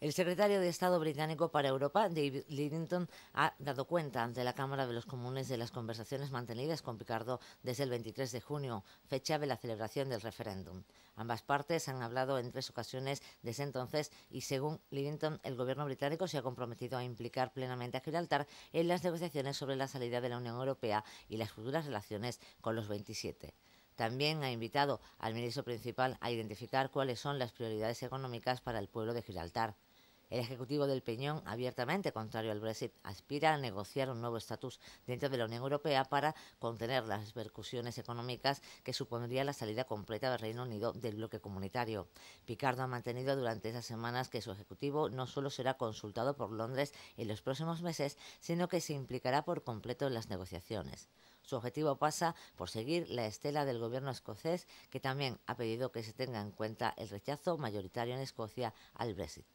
El secretario de Estado británico para Europa, David Lidington, ha dado cuenta ante la Cámara de los Comunes de las conversaciones mantenidas con Picardo desde el 23 de junio, fecha de la celebración del referéndum. Ambas partes han hablado en tres ocasiones desde entonces y, según Lidington, el gobierno británico se ha comprometido a implicar plenamente a Gibraltar en las negociaciones sobre la salida de la Unión Europea y las futuras relaciones con los 27. También ha invitado al ministro principal a identificar cuáles son las prioridades económicas para el pueblo de Gibraltar. El Ejecutivo del Peñón, abiertamente contrario al Brexit, aspira a negociar un nuevo estatus dentro de la Unión Europea para contener las repercusiones económicas que supondría la salida completa del Reino Unido del bloque comunitario. Picardo ha mantenido durante esas semanas que su Ejecutivo no solo será consultado por Londres en los próximos meses, sino que se implicará por completo en las negociaciones. Su objetivo pasa por seguir la estela del gobierno escocés, que también ha pedido que se tenga en cuenta el rechazo mayoritario en Escocia al Brexit.